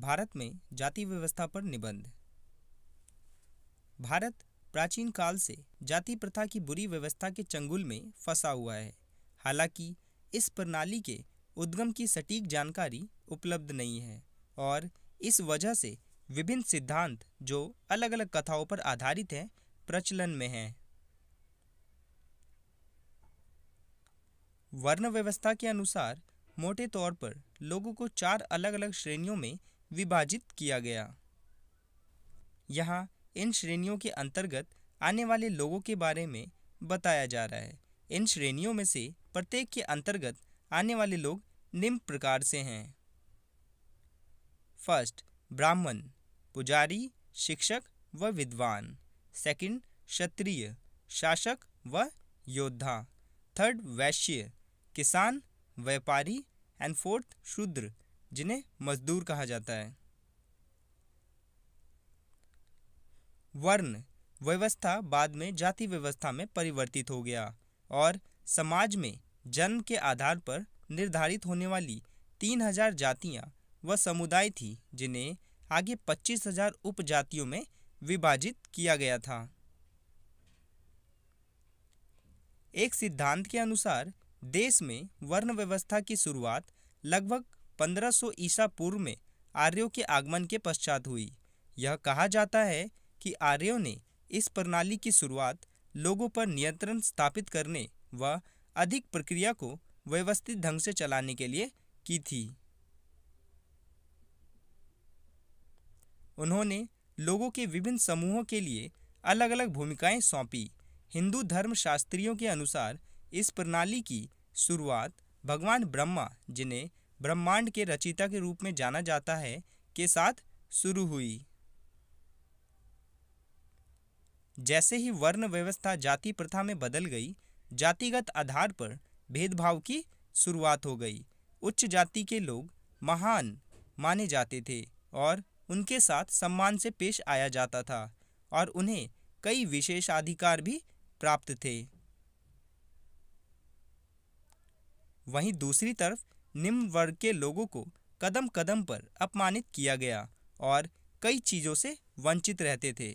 भारत में जाति व्यवस्था पर निबंध भारत प्राचीन काल से जाति प्रथा की बुरी व्यवस्था के चंगुल में फंसा हुआ है हालांकि इस प्रणाली के उद्गम की सटीक जानकारी उपलब्ध नहीं है और इस वजह से विभिन्न सिद्धांत जो अलग अलग कथाओं पर आधारित हैं प्रचलन में हैं वर्ण व्यवस्था के अनुसार मोटे तौर पर लोगों को चार अलग अलग श्रेणियों में विभाजित किया गया यहाँ इन श्रेणियों के अंतर्गत आने वाले लोगों के बारे में बताया जा रहा है इन श्रेणियों में से प्रत्येक के अंतर्गत आने वाले लोग निम्न प्रकार से हैं फर्स्ट ब्राह्मण पुजारी शिक्षक व विद्वान सेकंड क्षत्रिय शासक व योद्धा थर्ड वैश्य किसान व्यापारी एंड फोर्थ शूद्र जिन्हें मजदूर कहा जाता है वर्ण व्यवस्था बाद में जाति व्यवस्था में परिवर्तित हो गया और समाज में जन्म के आधार पर निर्धारित होने वाली तीन हजार जातियाँ व समुदाय थी जिन्हें आगे पच्चीस हजार उपजातियों में विभाजित किया गया था एक सिद्धांत के अनुसार देश में वर्ण व्यवस्था की शुरुआत लगभग 1500 ईसा पूर्व में आर्यों के आगमन के पश्चात हुई यह कहा जाता है कि आर्यों ने इस प्रणाली की शुरुआत लोगों पर नियंत्रण स्थापित करने व अधिक प्रक्रिया को व्यवस्थित ढंग से चलाने के लिए की थी उन्होंने लोगों के विभिन्न समूहों के लिए अलग अलग भूमिकाएं सौंपी हिंदू धर्म शास्त्रियों के अनुसार इस प्रणाली की शुरुआत भगवान ब्रह्मा जिन्हें ब्रह्मांड के रचिता के रूप में जाना जाता है के साथ शुरू हुई जैसे ही वर्ण व्यवस्था जाति प्रथा में बदल गई जातिगत आधार पर भेदभाव की शुरुआत हो गई उच्च जाति के लोग महान माने जाते थे और उनके साथ सम्मान से पेश आया जाता था और उन्हें कई विशेष अधिकार भी प्राप्त थे वहीं दूसरी तरफ निम्न वर्ग के लोगों को कदम कदम पर अपमानित किया गया और कई चीज़ों से वंचित रहते थे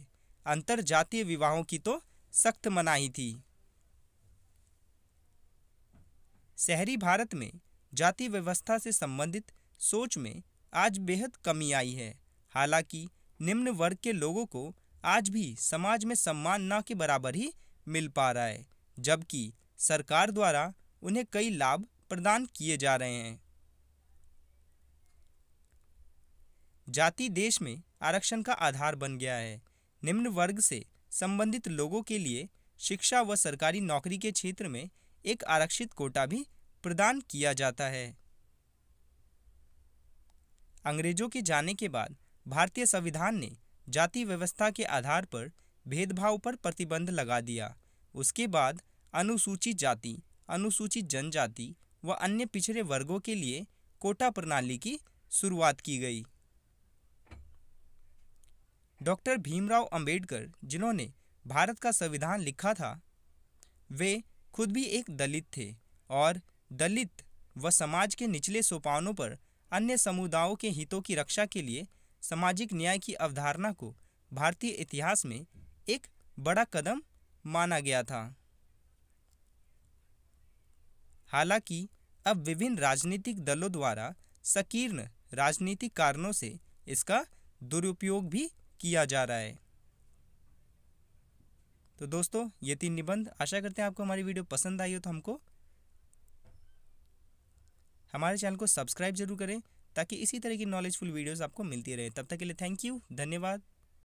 अंतर जातीय विवाहों की तो सख्त मनाही थी शहरी भारत में जाति व्यवस्था से संबंधित सोच में आज बेहद कमी आई है हालांकि निम्न वर्ग के लोगों को आज भी समाज में सम्मान ना के बराबर ही मिल पा रहा है जबकि सरकार द्वारा उन्हें कई लाभ प्रदान किए जा रहे हैं जाति देश में आरक्षण का आधार बन गया है निम्न वर्ग से संबंधित लोगों के लिए शिक्षा व सरकारी नौकरी के क्षेत्र में एक आरक्षित कोटा भी प्रदान किया जाता है अंग्रेजों के जाने के बाद भारतीय संविधान ने जाति व्यवस्था के आधार पर भेदभाव पर प्रतिबंध लगा दिया उसके बाद अनुसूचित जाति अनुसूचित जनजाति व अन्य पिछड़े वर्गों के लिए कोटा प्रणाली की शुरुआत की गई डॉक्टर भीमराव अंबेडकर जिन्होंने भारत का संविधान लिखा था वे खुद भी एक दलित थे और दलित व समाज के निचले सोपानों पर अन्य समुदायों के हितों की रक्षा के लिए सामाजिक न्याय की अवधारणा को भारतीय इतिहास में एक बड़ा कदम माना गया था हालांकि अब विभिन्न राजनीतिक दलों द्वारा संकीर्ण राजनीतिक कारणों से इसका दुरुपयोग भी किया जा रहा है तो दोस्तों ये तीन निबंध आशा करते हैं आपको हमारी वीडियो पसंद आई हो तो हमको हमारे चैनल को सब्सक्राइब जरूर करें ताकि इसी तरह की नॉलेजफुल वीडियोस आपको मिलती रहे तब तक के लिए थैंक यू धन्यवाद